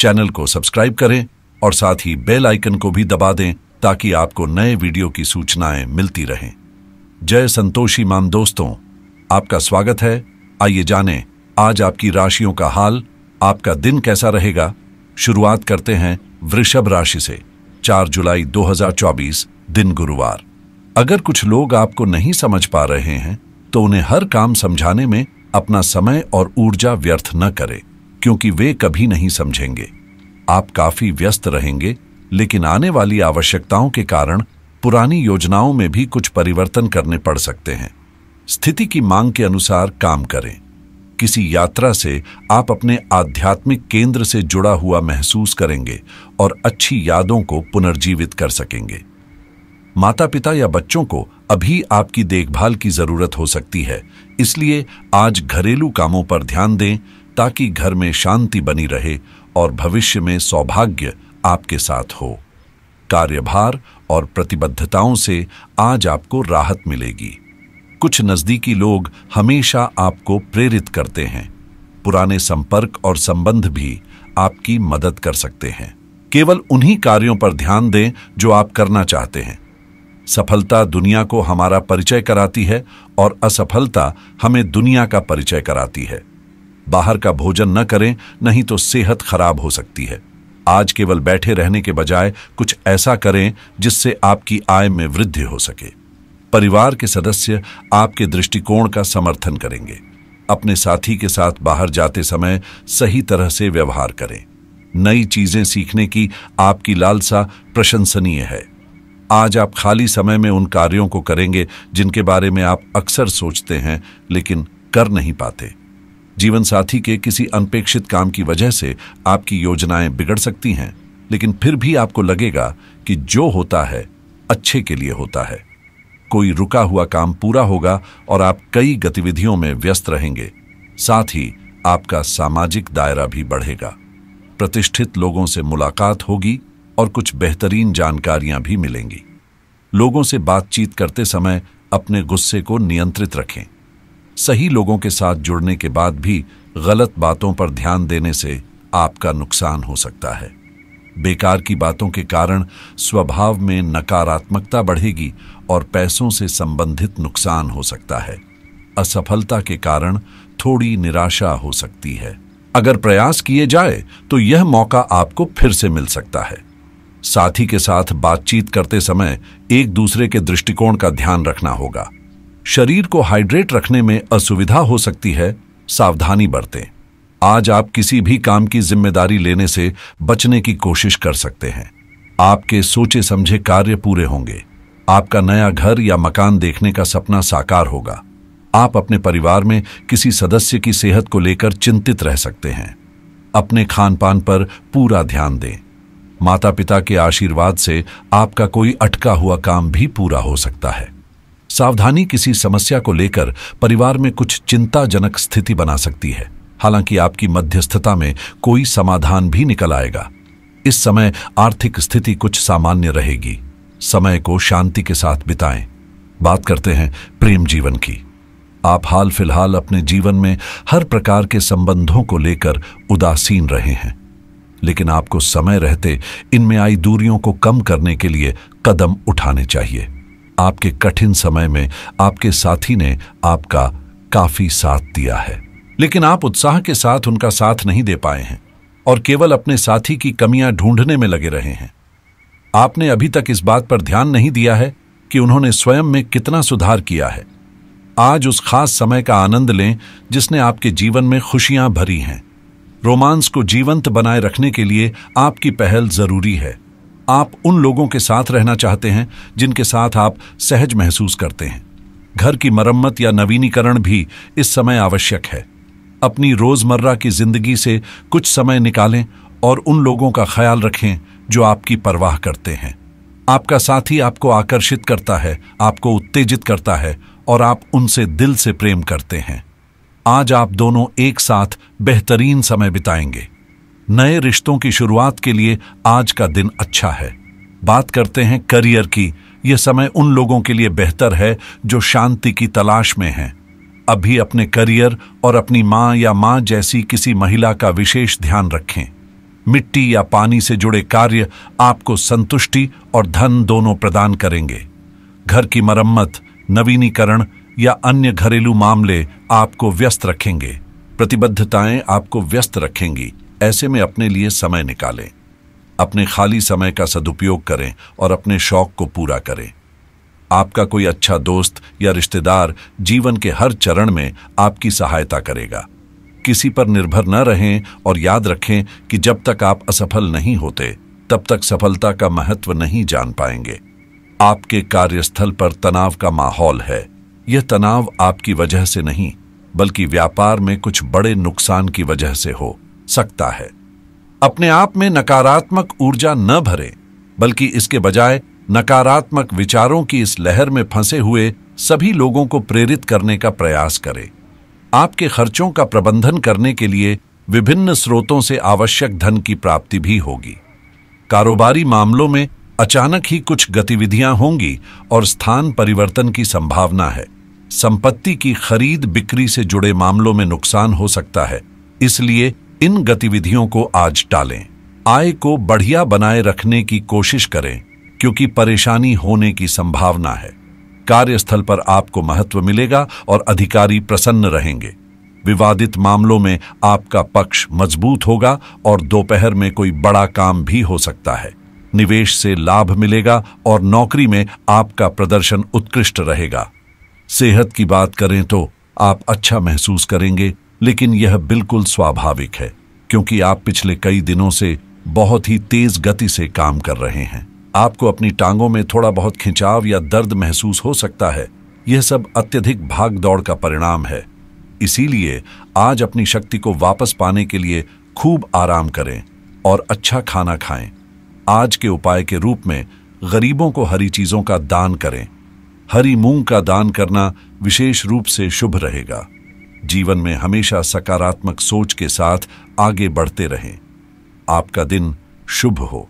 channel को subscribe करें और साथ ही बेल आइकन को भी दबा दें ताकि आपको नए वीडियो की सूचनाएं मिलती रहें जय संतोषी माम दोस्तों आपका स्वागत है आइए जानें आज आपकी राशियों का हाल आपका दिन कैसा रहेगा शुरुआत करते हैं वृषभ राशि से 4 जुलाई 2024 दिन गुरुवार अगर कुछ लोग आपको नहीं समझ पा रहे हैं तो उन्हें हर काम समझाने में अपना समय और ऊर्जा व्यर्थ न करें क्योंकि वे कभी नहीं समझेंगे आप काफी व्यस्त रहेंगे लेकिन आने वाली आवश्यकताओं के कारण पुरानी योजनाओं में भी कुछ परिवर्तन करने पड़ सकते हैं स्थिति की मांग के अनुसार काम करें किसी यात्रा से आप अपने आध्यात्मिक केंद्र से जुड़ा हुआ महसूस करेंगे और अच्छी यादों को पुनर्जीवित कर सकेंगे माता पिता या बच्चों को अभी आपकी देखभाल की जरूरत हो सकती है इसलिए आज घरेलू कामों पर ध्यान दें ताकि घर में शांति बनी रहे और भविष्य में सौभाग्य आपके साथ हो कार्यभार और प्रतिबद्धताओं से आज आपको राहत मिलेगी कुछ नज़दीकी लोग हमेशा आपको प्रेरित करते हैं पुराने संपर्क और संबंध भी आपकी मदद कर सकते हैं केवल उन्हीं कार्यों पर ध्यान दें जो आप करना चाहते हैं सफलता दुनिया को हमारा परिचय कराती है और असफलता हमें दुनिया का परिचय कराती है बाहर का भोजन न करें नहीं तो सेहत खराब हो सकती है आज केवल बैठे रहने के बजाय कुछ ऐसा करें जिससे आपकी आय में वृद्धि हो सके परिवार के सदस्य आपके दृष्टिकोण का समर्थन करेंगे अपने साथी के साथ बाहर जाते समय सही तरह से व्यवहार करें नई चीजें सीखने की आपकी लालसा प्रशंसनीय है आज आप खाली समय में उन कार्यों को करेंगे जिनके बारे में आप अक्सर सोचते हैं लेकिन कर नहीं पाते जीवन साथी के किसी अनपेक्षित काम की वजह से आपकी योजनाएं बिगड़ सकती हैं लेकिन फिर भी आपको लगेगा कि जो होता है अच्छे के लिए होता है कोई रुका हुआ काम पूरा होगा और आप कई गतिविधियों में व्यस्त रहेंगे साथ ही आपका सामाजिक दायरा भी बढ़ेगा प्रतिष्ठित लोगों से मुलाकात होगी और कुछ बेहतरीन जानकारियां भी मिलेंगी लोगों से बातचीत करते समय अपने गुस्से को नियंत्रित रखें सही लोगों के साथ जुड़ने के बाद भी गलत बातों पर ध्यान देने से आपका नुकसान हो सकता है बेकार की बातों के कारण स्वभाव में नकारात्मकता बढ़ेगी और पैसों से संबंधित नुकसान हो सकता है असफलता के कारण थोड़ी निराशा हो सकती है अगर प्रयास किए जाए तो यह मौका आपको फिर से मिल सकता है साथी के साथ बातचीत करते समय एक दूसरे के दृष्टिकोण का ध्यान रखना होगा शरीर को हाइड्रेट रखने में असुविधा हो सकती है सावधानी बरतें आज आप किसी भी काम की जिम्मेदारी लेने से बचने की कोशिश कर सकते हैं आपके सोचे समझे कार्य पूरे होंगे आपका नया घर या मकान देखने का सपना साकार होगा आप अपने परिवार में किसी सदस्य की सेहत को लेकर चिंतित रह सकते हैं अपने खान पान पर पूरा ध्यान दें माता पिता के आशीर्वाद से आपका कोई अटका हुआ काम भी पूरा हो सकता है सावधानी किसी समस्या को लेकर परिवार में कुछ चिंताजनक स्थिति बना सकती है हालांकि आपकी मध्यस्थता में कोई समाधान भी निकल आएगा इस समय आर्थिक स्थिति कुछ सामान्य रहेगी समय को शांति के साथ बिताएं बात करते हैं प्रेम जीवन की आप हाल फिलहाल अपने जीवन में हर प्रकार के संबंधों को लेकर उदासीन रहे हैं लेकिन आपको समय रहते इनमें आई दूरियों को कम करने के लिए कदम उठाने चाहिए आपके कठिन समय में आपके साथी ने आपका काफी साथ दिया है लेकिन आप उत्साह के साथ उनका साथ नहीं दे पाए हैं और केवल अपने साथी की कमियां ढूंढने में लगे रहे हैं आपने अभी तक इस बात पर ध्यान नहीं दिया है कि उन्होंने स्वयं में कितना सुधार किया है आज उस खास समय का आनंद लें जिसने आपके जीवन में खुशियां भरी हैं रोमांस को जीवंत बनाए रखने के लिए आपकी पहल जरूरी है आप उन लोगों के साथ रहना चाहते हैं जिनके साथ आप सहज महसूस करते हैं घर की मरम्मत या नवीनीकरण भी इस समय आवश्यक है अपनी रोजमर्रा की जिंदगी से कुछ समय निकालें और उन लोगों का ख्याल रखें जो आपकी परवाह करते हैं आपका साथी आपको आकर्षित करता है आपको उत्तेजित करता है और आप उनसे दिल से प्रेम करते हैं आज आप दोनों एक साथ बेहतरीन समय बिताएंगे नए रिश्तों की शुरुआत के लिए आज का दिन अच्छा है बात करते हैं करियर की यह समय उन लोगों के लिए बेहतर है जो शांति की तलाश में हैं अभी अपने करियर और अपनी माँ या माँ जैसी किसी महिला का विशेष ध्यान रखें मिट्टी या पानी से जुड़े कार्य आपको संतुष्टि और धन दोनों प्रदान करेंगे घर की मरम्मत नवीनीकरण या अन्य घरेलू मामले आपको व्यस्त रखेंगे प्रतिबद्धताएं आपको व्यस्त रखेंगी ऐसे में अपने लिए समय निकालें अपने खाली समय का सदुपयोग करें और अपने शौक को पूरा करें आपका कोई अच्छा दोस्त या रिश्तेदार जीवन के हर चरण में आपकी सहायता करेगा किसी पर निर्भर न रहें और याद रखें कि जब तक आप असफल नहीं होते तब तक सफलता का महत्व नहीं जान पाएंगे आपके कार्यस्थल पर तनाव का माहौल है यह तनाव आपकी वजह से नहीं बल्कि व्यापार में कुछ बड़े नुकसान की वजह से हो सकता है अपने आप में नकारात्मक ऊर्जा न भरे बल्कि इसके बजाय नकारात्मक विचारों की इस लहर में फंसे हुए सभी लोगों को प्रेरित करने का प्रयास करें आपके खर्चों का प्रबंधन करने के लिए विभिन्न स्रोतों से आवश्यक धन की प्राप्ति भी होगी कारोबारी मामलों में अचानक ही कुछ गतिविधियां होंगी और स्थान परिवर्तन की संभावना है संपत्ति की खरीद बिक्री से जुड़े मामलों में नुकसान हो सकता है इसलिए इन गतिविधियों को आज टालें आय को बढ़िया बनाए रखने की कोशिश करें क्योंकि परेशानी होने की संभावना है कार्यस्थल पर आपको महत्व मिलेगा और अधिकारी प्रसन्न रहेंगे विवादित मामलों में आपका पक्ष मजबूत होगा और दोपहर में कोई बड़ा काम भी हो सकता है निवेश से लाभ मिलेगा और नौकरी में आपका प्रदर्शन उत्कृष्ट रहेगा सेहत की बात करें तो आप अच्छा महसूस करेंगे लेकिन यह बिल्कुल स्वाभाविक है क्योंकि आप पिछले कई दिनों से बहुत ही तेज गति से काम कर रहे हैं आपको अपनी टांगों में थोड़ा बहुत खिंचाव या दर्द महसूस हो सकता है यह सब अत्यधिक भाग दौड़ का परिणाम है इसीलिए आज अपनी शक्ति को वापस पाने के लिए खूब आराम करें और अच्छा खाना खाएं आज के उपाय के रूप में गरीबों को हरी चीजों का दान करें हरी मूंग का दान करना विशेष रूप से शुभ रहेगा जीवन में हमेशा सकारात्मक सोच के साथ आगे बढ़ते रहें आपका दिन शुभ हो